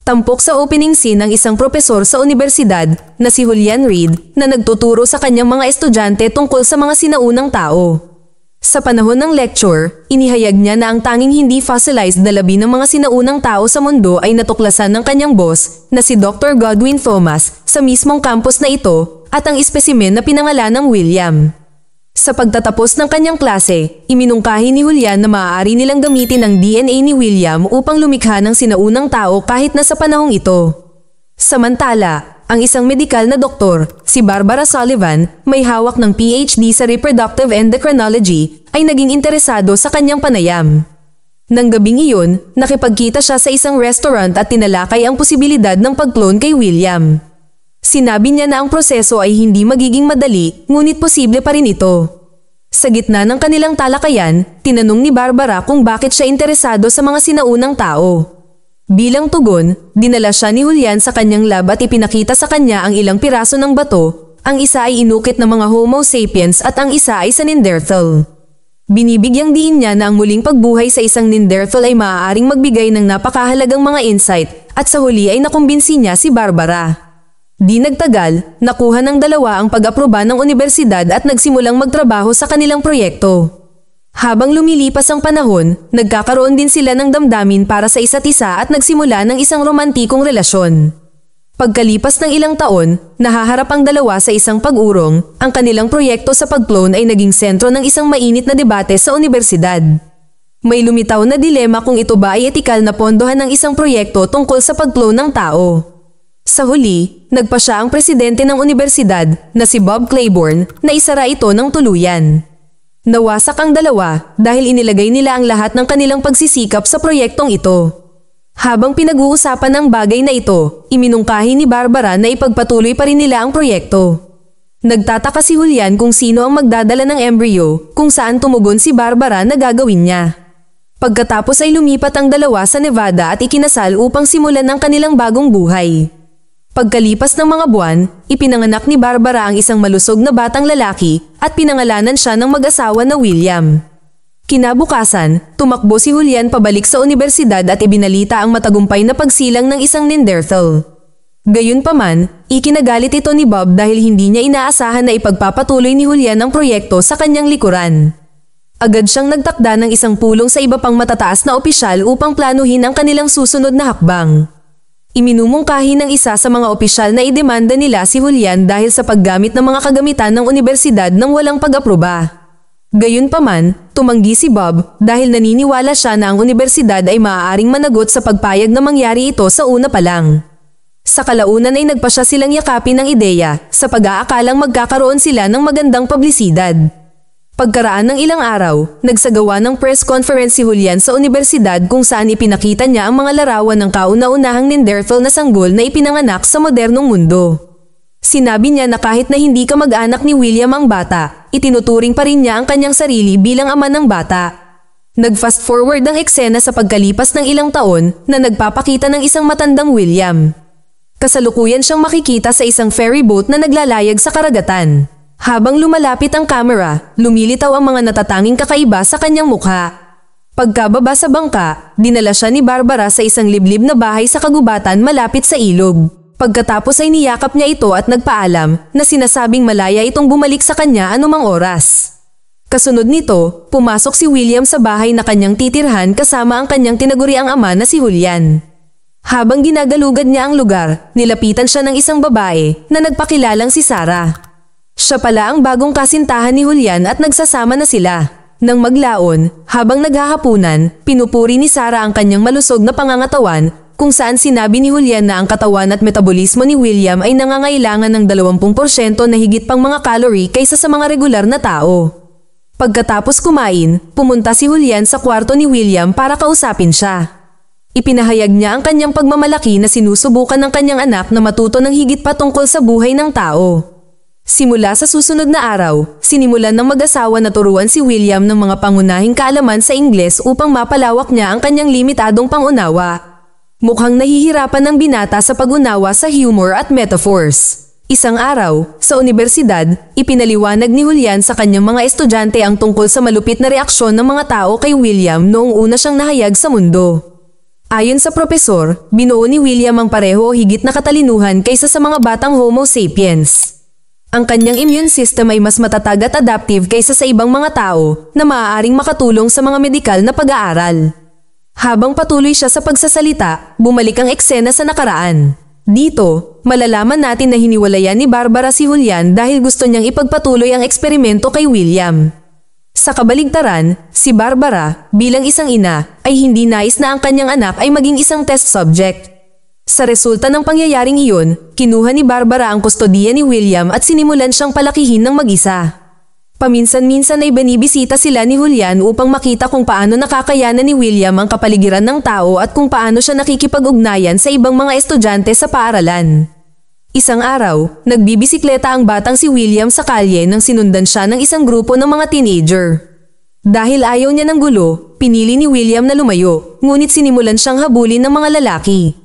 Tampok sa opening scene ang isang propesor sa universidad na si Julian Reed na nagtuturo sa kanyang mga estudyante tungkol sa mga sinaunang tao. Sa panahon ng lecture, inihayag niya na ang tanging hindi fossilized na labi ng mga sinaunang tao sa mundo ay natuklasan ng kanyang boss na si Dr. Godwin Thomas sa mismong campus na ito at ang espesimen na pinangalan ng William. Sa pagtatapos ng kanyang klase, iminungkahi ni Julian na maaari nilang gamitin ang DNA ni William upang lumikha ng sinaunang tao kahit na sa panahong ito. Samantala, ang isang medikal na doktor, si Barbara Sullivan, may hawak ng PhD sa Reproductive Endocrinology, ay naging interesado sa kanyang panayam. Nang gabing iyon, nakipagkita siya sa isang restaurant at tinalakay ang posibilidad ng pag kay William. Sinabi niya na ang proseso ay hindi magiging madali, ngunit posible pa rin ito. Sa gitna ng kanilang talakayan, tinanong ni Barbara kung bakit siya interesado sa mga sinaunang tao. Bilang tugon, dinala siya ni Julian sa kanyang lab at ipinakita sa kanya ang ilang piraso ng bato, ang isa ay inukit ng mga Homo sapiens at ang isa ay sa Ninderthal. Binibigyang diin niya na ang muling pagbuhay sa isang Ninderthal ay maaaring magbigay ng napakahalagang mga insight at sa huli ay nakumbinsi niya si Barbara. Di nagtagal, nakuha ng dalawa ang pag-aproba ng universidad at nagsimulang magtrabaho sa kanilang proyekto. Habang lumilipas ang panahon, nagkakaroon din sila ng damdamin para sa isa't isa at nagsimula ng isang romantikong relasyon. Pagkalipas ng ilang taon, nahaharap ang dalawa sa isang pag-urong, ang kanilang proyekto sa pag-clone ay naging sentro ng isang mainit na debate sa universidad. May lumitaw na dilema kung ito ba ay etikal na pondohan ng isang proyekto tungkol sa pag-clone ng tao. Sa huli, nagpa siya ang presidente ng universidad na si Bob Claiborne na isara ito ng tuluyan. Nawasak ang dalawa dahil inilagay nila ang lahat ng kanilang pagsisikap sa proyektong ito. Habang pinag-uusapan ang bagay na ito, iminungkahi ni Barbara na ipagpatuloy pa rin nila ang proyekto. Nagtataka si Julian kung sino ang magdadala ng embryo kung saan tumugon si Barbara na gagawin niya. Pagkatapos ay lumipat ang dalawa sa Nevada at ikinasal upang simulan ang kanilang bagong buhay. Pagkalipas ng mga buwan, ipinanganak ni Barbara ang isang malusog na batang lalaki at pinangalanan siya ng mag-asawa na William. Kinabukasan, tumakbo si Julian pabalik sa universidad at ibinalita ang matagumpay na pagsilang ng isang Ninderthal. Gayunpaman, ikinagalit ito ni Bob dahil hindi niya inaasahan na ipagpapatuloy ni Julian ang proyekto sa kanyang likuran. Agad siyang nagtakda ng isang pulong sa iba pang matataas na opisyal upang planuhin ang kanilang susunod na hakbang. Iminumungkahi ng isa sa mga opisyal na idemanda nila si Julian dahil sa paggamit ng mga kagamitan ng universidad nang walang pag-aproba. Gayunpaman, tumanggi si Bob dahil naniniwala siya na ang universidad ay maaaring managot sa pagpayag na mangyari ito sa una pa lang. Sa kalaunan ay nagpa siya silang yakapin ng ideya sa pag-aakalang magkakaroon sila ng magandang publisidad. Pagkaraan ng ilang araw, nagsagawa ng press conference si Julian sa universidad kung saan ipinakita niya ang mga larawan ng kauna-unahang Ninderfell na sanggol na ipinanganak sa modernong mundo. Sinabi niya na kahit na hindi ka mag-anak ni William ang bata, itinuturing pa rin niya ang kanyang sarili bilang ama ng bata. Nag-fast forward ang eksena sa pagkalipas ng ilang taon na nagpapakita ng isang matandang William. Kasalukuyan siyang makikita sa isang ferry boat na naglalayag sa karagatan. Habang lumalapit ang kamera, lumilitaw ang mga natatanging kakaiba sa kanyang mukha. Pagkababa sa bangka, dinala siya ni Barbara sa isang liblib na bahay sa kagubatan malapit sa ilog. Pagkatapos ay niyakap niya ito at nagpaalam na sinasabing malaya itong bumalik sa kanya anumang oras. Kasunod nito, pumasok si William sa bahay na kanyang titirhan kasama ang kanyang tinaguriang ama na si Julian. Habang ginagalugad niya ang lugar, nilapitan siya ng isang babae na nagpakilalang si Sarah. Siya pala ang bagong kasintahan ni Julian at nagsasama na sila. Nang maglaon, habang naghahapunan, pinupuri ni Sara ang kanyang malusog na pangangatawan kung saan sinabi ni Julian na ang katawan at metabolismo ni William ay nangangailangan ng 20% na higit pang mga calorie kaysa sa mga regular na tao. Pagkatapos kumain, pumunta si Julian sa kwarto ni William para kausapin siya. Ipinahayag niya ang kanyang pagmamalaki na sinusubukan ng kanyang anak na matuto ng higit pa tungkol sa buhay ng tao. Simula sa susunod na araw, sinimulan ng mag-asawa na turuan si William ng mga pangunahing kaalaman sa Ingles upang mapalawak niya ang kanyang limitadong pangunawa. Mukhang nahihirapan ng binata sa pag-unawa sa humor at metaphors. Isang araw, sa unibersidad, ipinaliwanag ni Julian sa kanyang mga estudyante ang tungkol sa malupit na reaksyon ng mga tao kay William noong una siyang nahayag sa mundo. Ayon sa propesor, binuo ni William ang pareho o higit na katalinuhan kaysa sa mga batang Homo sapiens. Ang kanyang immune system ay mas matatag at adaptive kaysa sa ibang mga tao na maaaring makatulong sa mga medikal na pag-aaral. Habang patuloy siya sa pagsasalita, bumalik ang eksena sa nakaraan. Dito, malalaman natin na hiniwalayan ni Barbara si Julian dahil gusto niyang ipagpatuloy ang eksperimento kay William. Sa kabaligtaran, si Barbara, bilang isang ina, ay hindi nais na ang kanyang anak ay maging isang test subject. Sa resulta ng pangyayaring iyon, kinuha ni Barbara ang kustodiya ni William at sinimulan siyang palakihin ng mag-isa. Paminsan-minsan ay binibisita sila ni Julian upang makita kung paano nakakayanan ni William ang kapaligiran ng tao at kung paano siya nakikipag-ugnayan sa ibang mga estudyante sa paaralan. Isang araw, nagbibisikleta ang batang si William sa kalye nang sinundan siya ng isang grupo ng mga teenager. Dahil ayaw niya ng gulo, pinili ni William na lumayo, ngunit sinimulan siyang habulin ng mga lalaki.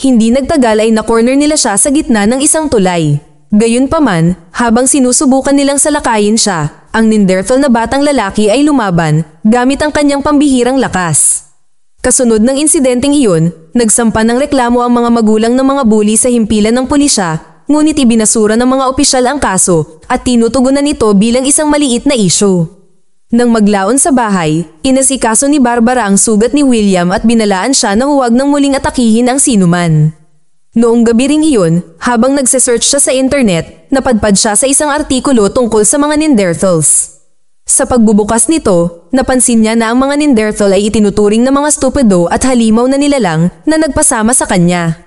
Hindi nagtagal ay na-corner nila siya sa gitna ng isang tulay. Gayunpaman, habang sinusubukan nilang salakayin siya, ang ninderthal na batang lalaki ay lumaban, gamit ang kanyang pambihirang lakas. Kasunod ng insidenteng iyon, nagsampa ng reklamo ang mga magulang ng mga bully sa himpilan ng pulisya, ngunit ibinasura ng mga opisyal ang kaso at tinutugunan ito bilang isang maliit na isyo. Nang maglaon sa bahay, inasikaso ni Barbara ang sugat ni William at binalaan siya na huwag nang muling atakihin ang sinuman. Noong gabi ring iyon, habang nagsesearch siya sa internet, napadpad siya sa isang artikulo tungkol sa mga Ninderthals. Sa pagbubukas nito, napansin niya na ang mga Ninderthal ay itinuturing na mga stupido at halimaw na nilalang na nagpasama sa kanya.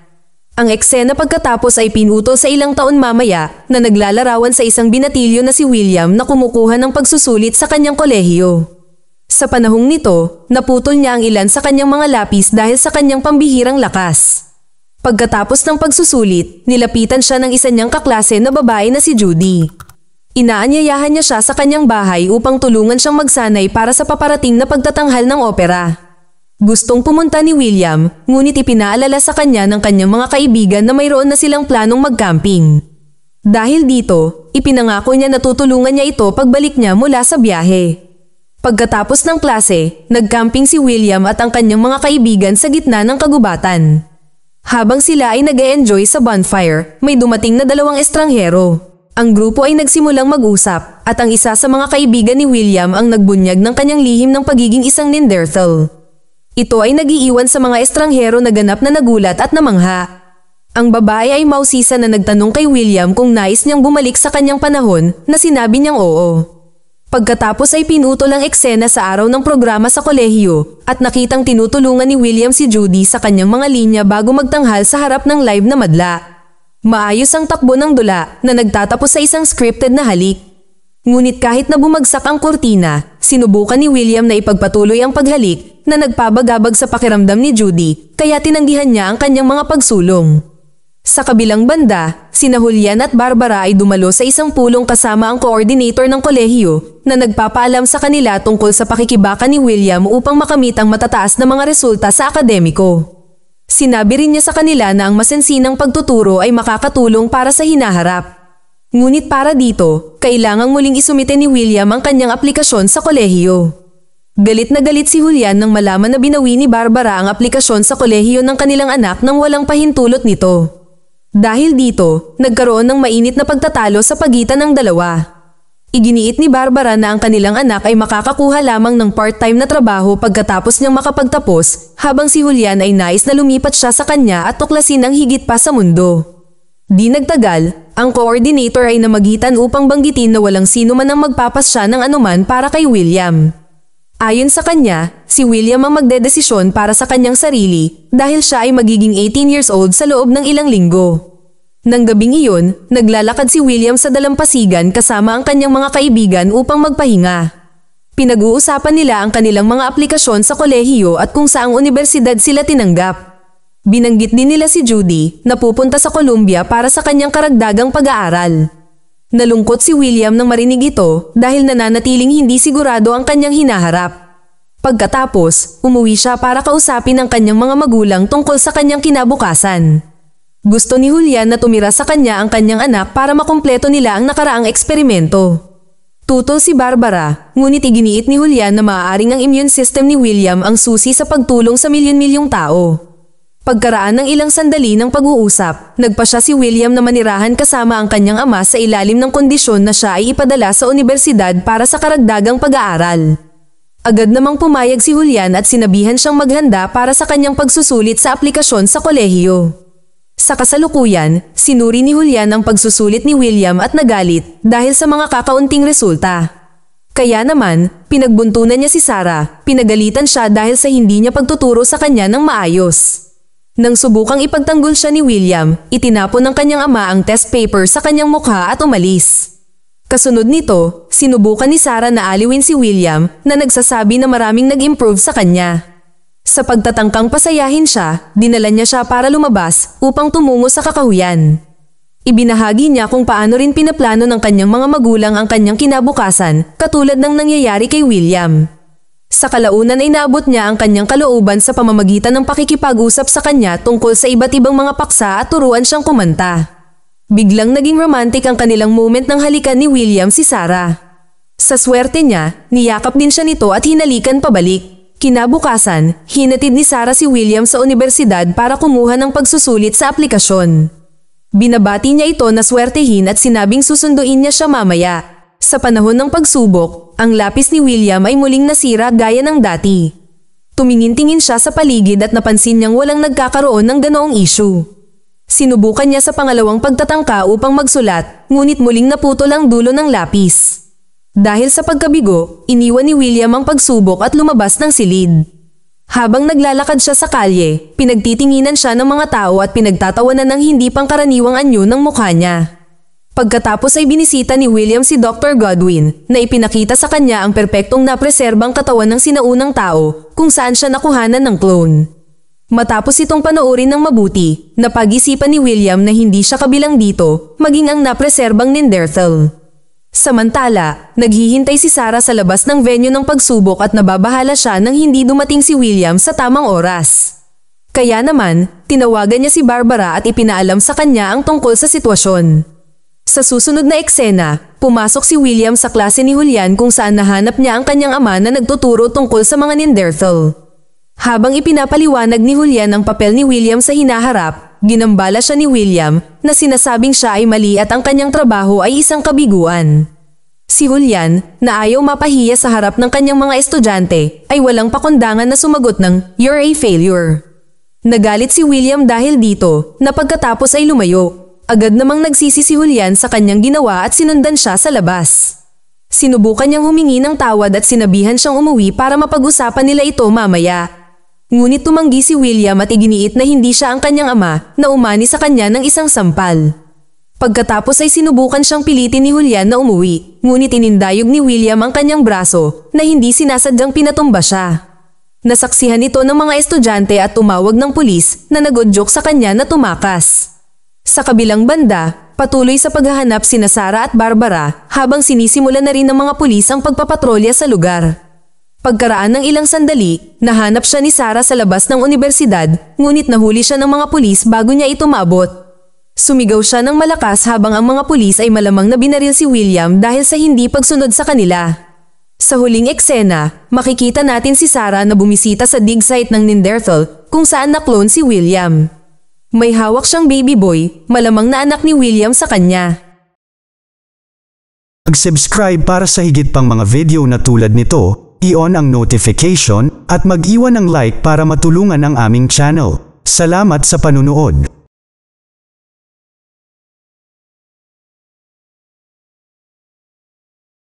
Ang eksena pagkatapos ay pinuto sa ilang taon mamaya na naglalarawan sa isang binatilyo na si William na kumukuha ng pagsusulit sa kanyang kolehiyo. Sa panahong nito, naputol niya ang ilan sa kanyang mga lapis dahil sa kanyang pambihirang lakas. Pagkatapos ng pagsusulit, nilapitan siya ng isa niyang kaklase na babae na si Judy. Inaanyayahan niya siya sa kanyang bahay upang tulungan siyang magsanay para sa paparating na pagtatanghal ng opera. Gustong pumunta ni William, ngunit ipinaalala sa kanya ng kanyang mga kaibigan na mayroon na silang planong mag-camping. Dahil dito, ipinangako niya na tutulungan niya ito pagbalik niya mula sa biyahe. Pagkatapos ng klase, nag-camping si William at ang kanyang mga kaibigan sa gitna ng kagubatan. Habang sila ay nag enjoy sa bonfire, may dumating na dalawang estranghero. Ang grupo ay nagsimulang mag-usap at ang isa sa mga kaibigan ni William ang nagbunyag ng kanyang lihim ng pagiging isang Ninderthal. Ito ay nagiiwan sa mga estranghero na ganap na nagulat at namangha. Ang babae ay mausisa na nagtanong kay William kung nais niyang bumalik sa kanyang panahon na sinabi niyang oo. Pagkatapos ay pinutol ang eksena sa araw ng programa sa kolehiyo at nakitang tinutulungan ni William si Judy sa kanyang mga linya bago magtanghal sa harap ng live na madla. Maayos ang takbo ng dula na nagtatapos sa isang scripted na halik. Ngunit kahit na bumagsak ang kurtina, sinubukan ni William na ipagpatuloy ang paghalik na nagpabagabag sa pakiramdam ni Judy kaya tinanggihan niya ang kanyang mga pagsulong. Sa kabilang banda, sina Julian at Barbara ay dumalo sa isang pulong kasama ang coordinator ng kolehiyo na nagpapaalam sa kanila tungkol sa pakikibaka ni William upang makamit ang matataas na mga resulta sa akademiko. Sinabi rin niya sa kanila na ang masensinang pagtuturo ay makakatulong para sa hinaharap Ngunit para dito, kailangang muling isumite ni William ang kanyang aplikasyon sa kolehiyo. Galit na galit si Julian nang malaman na binawi ni Barbara ang aplikasyon sa kolehiyo ng kanilang anak nang walang pahintulot nito. Dahil dito, nagkaroon ng mainit na pagtatalo sa pagitan ng dalawa. Iginiit ni Barbara na ang kanilang anak ay makakakuha lamang ng part-time na trabaho pagkatapos niyang makapagtapos habang si Julian ay nais na lumipat siya sa kanya at tuklasin ang higit pa sa mundo. Di nagtagal, ang coordinator ay namagitan upang banggitin na walang sino man ang magpapasya ng anuman para kay William. Ayon sa kanya, si William ang magdedesisyon para sa kanyang sarili dahil siya ay magiging 18 years old sa loob ng ilang linggo. Nang gabing iyon, naglalakad si William sa dalampasigan kasama ang kanyang mga kaibigan upang magpahinga. Pinag-uusapan nila ang kanilang mga aplikasyon sa kolehiyo at kung saang universidad sila tinanggap. Binanggit din nila si Judy na pupunta sa Columbia para sa kanyang karagdagang pag-aaral. Nalungkot si William nang marinig ito dahil nananatiling hindi sigurado ang kanyang hinaharap. Pagkatapos, umuwi siya para kausapin ang kanyang mga magulang tungkol sa kanyang kinabukasan. Gusto ni Julian na tumira sa kanya ang kanyang anak para makumpleto nila ang nakaraang eksperimento. Tutol si Barbara, ngunit iginiit ni Julian na maaaring ang immune system ni William ang susi sa pagtulong sa milyon-milyong tao. Pagkaraan ng ilang sandali ng pag-uusap, nagpa siya si William na manirahan kasama ang kanyang ama sa ilalim ng kondisyon na siya ay ipadala sa unibersidad para sa karagdagang pag-aaral. Agad namang pumayag si Julian at sinabihan siyang maghanda para sa kanyang pagsusulit sa aplikasyon sa kolehiyo. Sa kasalukuyan, sinuri ni Julian ang pagsusulit ni William at nagalit dahil sa mga kakaunting resulta. Kaya naman, pinagbuntunan niya si Sarah, pinagalitan siya dahil sa hindi niya pagtuturo sa kanya ng maayos. Nang subukang ipagtanggol siya ni William, itinapon ng kanyang ama ang test paper sa kanyang mukha at umalis. Kasunod nito, sinubukan ni Sarah na aliwin si William na nagsasabi na maraming nag-improve sa kanya. Sa pagtatangkang pasayahin siya, dinala niya siya para lumabas upang tumungo sa kakahuyan. Ibinahagi niya kung paano rin pinaplano ng kanyang mga magulang ang kanyang kinabukasan katulad ng nangyayari kay William. Sa kalaunan ay naabot niya ang kanyang kalooban sa pamamagitan ng pakikipag-usap sa kanya tungkol sa iba't ibang mga paksa at turuan siyang kumanta. Biglang naging romantic ang kanilang moment ng halikan ni William si Sarah. Sa swerte niya, niyakap din siya nito at hinalikan pabalik. Kinabukasan, hinatid ni Sarah si William sa universidad para kumuha ng pagsusulit sa aplikasyon. Binabati niya ito na swertehin at sinabing susunduin niya siya mamaya sa panahon ng pagsubok, ang lapis ni William ay muling nasira gaya ng dati. Tumingin-tingin siya sa paligid at napansin niyang walang nagkakaroon ng ganoong isyu. Sinubukan niya sa pangalawang pagtatangka upang magsulat, ngunit muling naputol ang dulo ng lapis. Dahil sa pagkabigo, iniwan ni William ang pagsubok at lumabas ng silid. Habang naglalakad siya sa kalye, pinagtitinginan siya ng mga tao at pinagtatawanan ng hindi pangkaraniwang anyo ng mukha niya. Pagkatapos ay binisita ni William si Dr. Godwin na ipinakita sa kanya ang perpektong napreserbang katawan ng sinaunang tao kung saan siya nakuhanan ng clone. Matapos itong panoorin ng mabuti, napag-isipan ni William na hindi siya kabilang dito maging ang napreserbang Ninderthal. Samantala, naghihintay si Sarah sa labas ng venue ng pagsubok at nababahala siya nang hindi dumating si William sa tamang oras. Kaya naman, tinawagan niya si Barbara at ipinaalam sa kanya ang tungkol sa sitwasyon. Sa susunod na eksena, pumasok si William sa klase ni Julian kung saan nahanap niya ang kanyang ama na nagtuturo tungkol sa mga Ninderthal. Habang ipinapaliwanag ni Julian ang papel ni William sa hinaharap, ginambala siya ni William na sinasabing siya ay mali at ang kanyang trabaho ay isang kabiguan. Si Julian, na ayaw mapahiya sa harap ng kanyang mga estudyante, ay walang pakundangan na sumagot ng, You're a failure. Nagalit si William dahil dito, na pagkatapos ay lumayo Agad namang nagsisi si Julian sa kanyang ginawa at sinundan siya sa labas. Sinubukan niyang humingi ng tawad at sinabihan siyang umuwi para mapag-usapan nila ito mamaya. Ngunit tumanggi si William at iginiit na hindi siya ang kanyang ama na umani sa kanya ng isang sampal. Pagkatapos ay sinubukan siyang pilitin ni Julian na umuwi, ngunit inindayog ni William ang kanyang braso na hindi sinasadyang pinatumba siya. Nasaksihan ito ng mga estudyante at tumawag ng pulis na nagodjok sa kanya na tumakas. Sa kabilang banda, patuloy sa paghahanap sina Sara at Barbara habang sinisimula na rin ng mga pulis ang pagpapatrolya sa lugar. Pagkaraan ng ilang sandali, nahanap siya ni Sara sa labas ng unibersidad ngunit nahuli siya ng mga pulis bago niya ito maabot. Sumigaw siya ng malakas habang ang mga pulis ay malamang na binaril si William dahil sa hindi pagsunod sa kanila. Sa huling eksena, makikita natin si Sara na bumisita sa dig site ng Ninderthal kung saan naklone si William. May hawak siyang baby boy, malamang na anak ni William sa kanya. Mag-subscribe para sa higit pang mga video na tulad nito, i-on ang notification at mag-iwan ng like para matulungan ang aming channel. Salamat sa panunood!